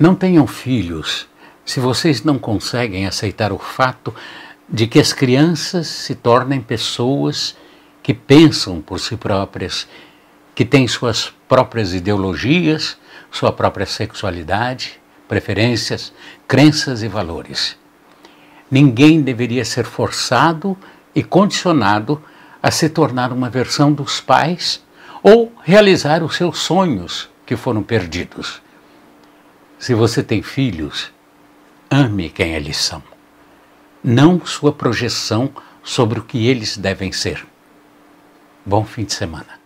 Não tenham filhos se vocês não conseguem aceitar o fato de que as crianças se tornem pessoas que pensam por si próprias, que têm suas próprias ideologias, sua própria sexualidade, preferências, crenças e valores. Ninguém deveria ser forçado e condicionado a se tornar uma versão dos pais ou realizar os seus sonhos que foram perdidos. Se você tem filhos, ame quem eles são, não sua projeção sobre o que eles devem ser. Bom fim de semana.